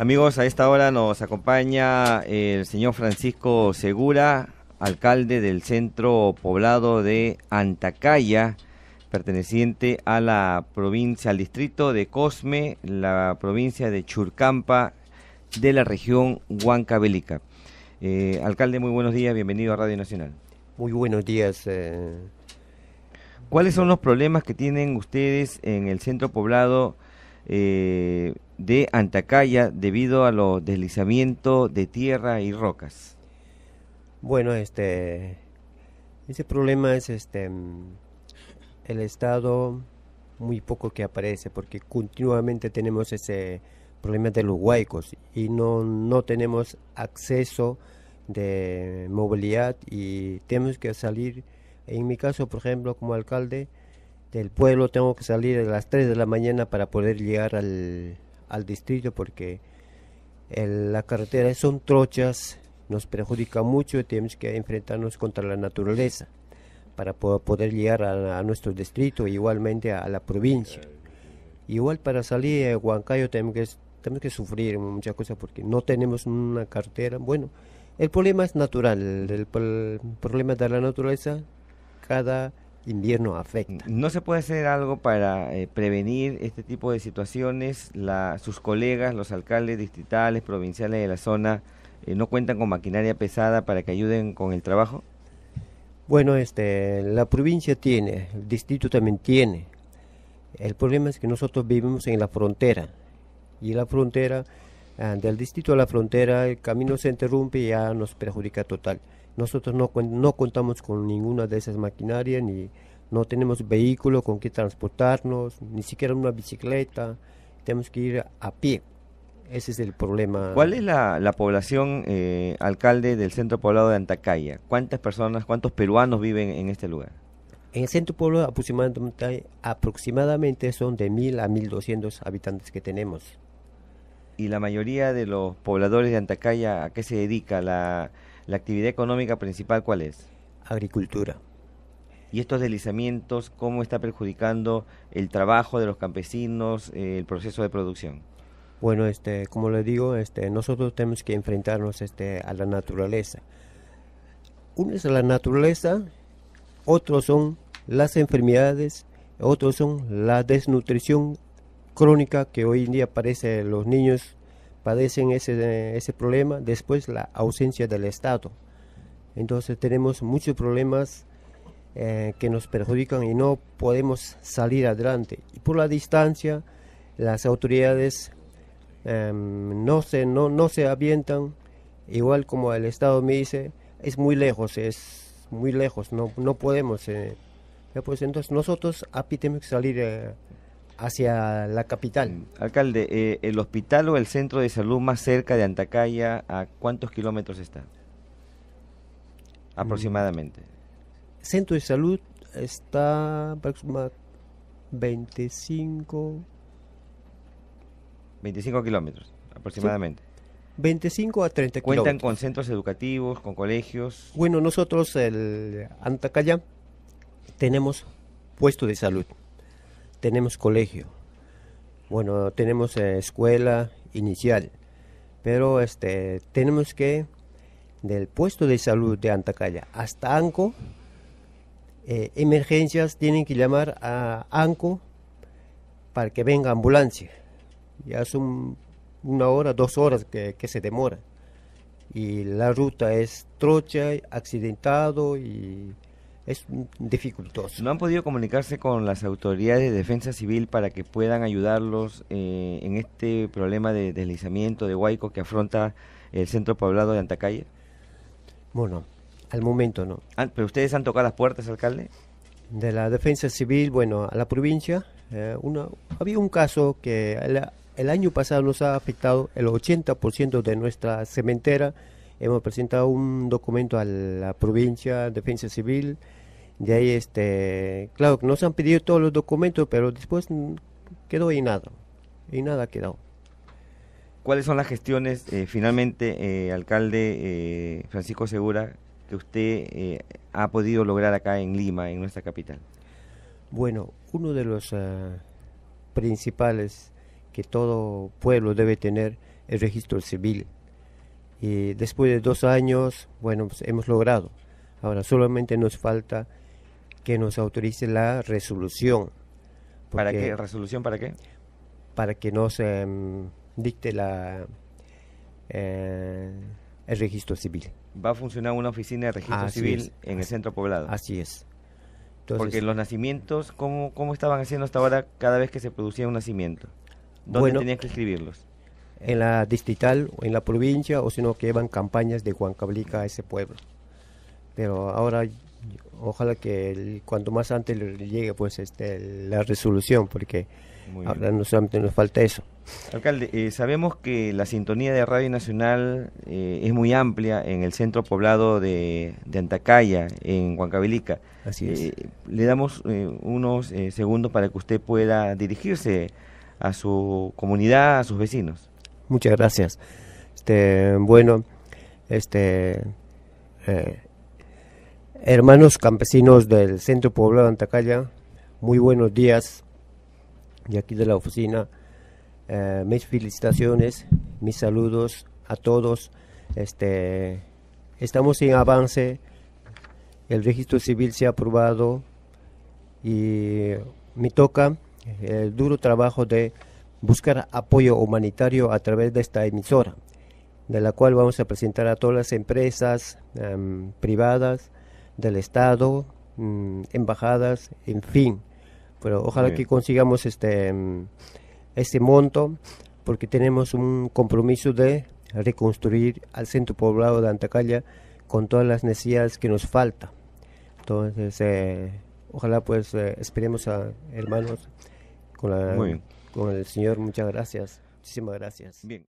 Amigos, a esta hora nos acompaña el señor Francisco Segura, alcalde del centro poblado de Antacaya, perteneciente a la provincia, al distrito de Cosme, la provincia de Churcampa, de la región Huancabélica. Eh, alcalde, muy buenos días, bienvenido a Radio Nacional. Muy buenos días. Eh. ¿Cuáles son los problemas que tienen ustedes en el centro poblado eh, de Antacaya debido a los deslizamientos de tierra y rocas? Bueno, este ese problema es este mm, el estado muy poco que aparece porque continuamente tenemos ese problema de los huaicos y no, no tenemos acceso de movilidad y tenemos que salir en mi caso por ejemplo como alcalde del pueblo tengo que salir a las 3 de la mañana para poder llegar al, al distrito porque la carretera son trochas, nos perjudica mucho y tenemos que enfrentarnos contra la naturaleza para poder llegar a, nuestro distrito, igualmente a, la provincia. Igual para salir de Huancayo tenemos que, tenemos que sufrir muchas cosas porque no tenemos una carretera. Bueno, el problema es natural, el, el problema de la naturaleza, cada invierno afecta. ¿No se puede hacer algo para eh, prevenir este tipo de situaciones? La, sus colegas, los alcaldes distritales, provinciales de la zona, eh, ¿no cuentan con maquinaria pesada para que ayuden con el trabajo? Bueno, este, la provincia tiene, el distrito también tiene. El problema es que nosotros vivimos en la frontera y la frontera Ah, del distrito a la frontera, el camino se interrumpe y ya nos perjudica total. Nosotros no, no contamos con ninguna de esas maquinarias, ni no tenemos vehículo con que transportarnos, ni siquiera una bicicleta, tenemos que ir a pie. Ese es el problema. ¿Cuál es la, población, eh, alcalde, del centro poblado de Antacaya? ¿Cuántas personas, cuántos peruanos viven en este lugar? En el centro poblado aproximadamente, aproximadamente son de 1.000 a 1.200 habitantes que tenemos y la mayoría de los pobladores de Antacaya, ¿a qué se dedica? La, actividad económica principal, ¿cuál es? Agricultura. ¿Y estos deslizamientos cómo está perjudicando el trabajo de los campesinos, eh, el proceso de producción? Bueno, este, como les digo, este, nosotros tenemos que enfrentarnos este, a la naturaleza. Uno es la naturaleza, otros son las enfermedades, otros son la desnutrición crónica que hoy en día parece los niños padecen ese, ese problema, después la ausencia del Estado. Entonces tenemos muchos problemas eh, que nos perjudican y no podemos salir adelante. Y por la distancia, las autoridades em, no, se, no, no se avientan, igual como el Estado me dice, es muy lejos, es muy lejos, no, no podemos. Eh, pues, entonces nosotros aquí ah, tenemos que salir eh, hacia la capital. Alcalde, eh, ¿el hospital o el centro de salud más cerca de Antacaya a cuántos kilómetros está? Mm. Aproximadamente. Centro de salud está aproximadamente 25... 25 kilómetros, aproximadamente. 25 a 30 ¿Cuentan con centros educativos, con colegios? Bueno, nosotros, el Antacaya, tenemos puesto de salud tenemos colegio, bueno, tenemos eh, escuela inicial, pero este, tenemos que del puesto de salud de Antacaya hasta Anco, eh, emergencias tienen que llamar a Anco para que venga ambulancia. Ya son una hora, dos horas que se demora. Y la ruta es trocha, accidentado y es dificultoso. ¿No han podido comunicarse con las autoridades de defensa civil para que puedan ayudarlos eh, en este problema de deslizamiento de huaico que afronta el centro poblado de Antacalle? Bueno, al momento no. Ah, ¿Pero ustedes han tocado las puertas, alcalde? De la defensa civil, bueno, a la provincia. Eh, había un caso que el, el año pasado nos ha afectado el 80% de nuestra cementera hemos presentado un documento a la provincia, Defensa Civil, y ahí, este, claro, nos han pedido todos los documentos, pero después quedó y nada, y nada ha quedado. ¿Cuáles son las gestiones, eh, finalmente, eh, alcalde eh, Francisco Segura, que usted ha podido lograr acá en Lima, en nuestra capital? Bueno, uno de los principales que todo pueblo debe tener es registro civil y después de dos años, bueno, pues, hemos logrado. Ahora solamente nos falta que nos autorice la resolución. ¿Para qué? ¿Resolución para qué? Para que nos em, dicte la, eh, el registro civil. Va a funcionar una oficina de registro civil en el centro poblado. Así es. Entonces, Porque los nacimientos, ¿cómo, ¿cómo estaban haciendo hasta ahora cada vez que se producía un nacimiento? ¿Dónde tenían que escribirlos? en la distrital o en la provincia, o sino que llevan campañas de Huancablica a ese pueblo. Pero ahora, ojalá que cuanto más antes le llegue pues este, la resolución, porque ahora no solamente nos falta eso. Alcalde, eh, sabemos que la sintonía de Radio Nacional eh, es muy amplia en el centro poblado de, de Antacaya, en Huancavilica Así es. Eh, le damos unos segundos para que usted pueda dirigirse a su comunidad, a sus vecinos. Muchas gracias. Este, bueno, este, eh, hermanos campesinos del Centro Poblado de Antacaya, muy buenos días. Y aquí de la oficina, eh, mis felicitaciones, mis saludos a todos. Este, estamos en avance. El registro civil se ha aprobado y me toca el duro trabajo de buscar apoyo humanitario a través de esta emisora, de la cual vamos a presentar a todas las empresas em, privadas del Estado, mm, embajadas, en fin. Pero ojalá que consigamos este, em, este monto, porque tenemos un compromiso de reconstruir al centro poblado de Antacalla con todas las necesidades que nos falta. Entonces, eh, ojalá pues eh, esperemos a hermanos con la... Con el Señor, muchas gracias. Muchísimas gracias.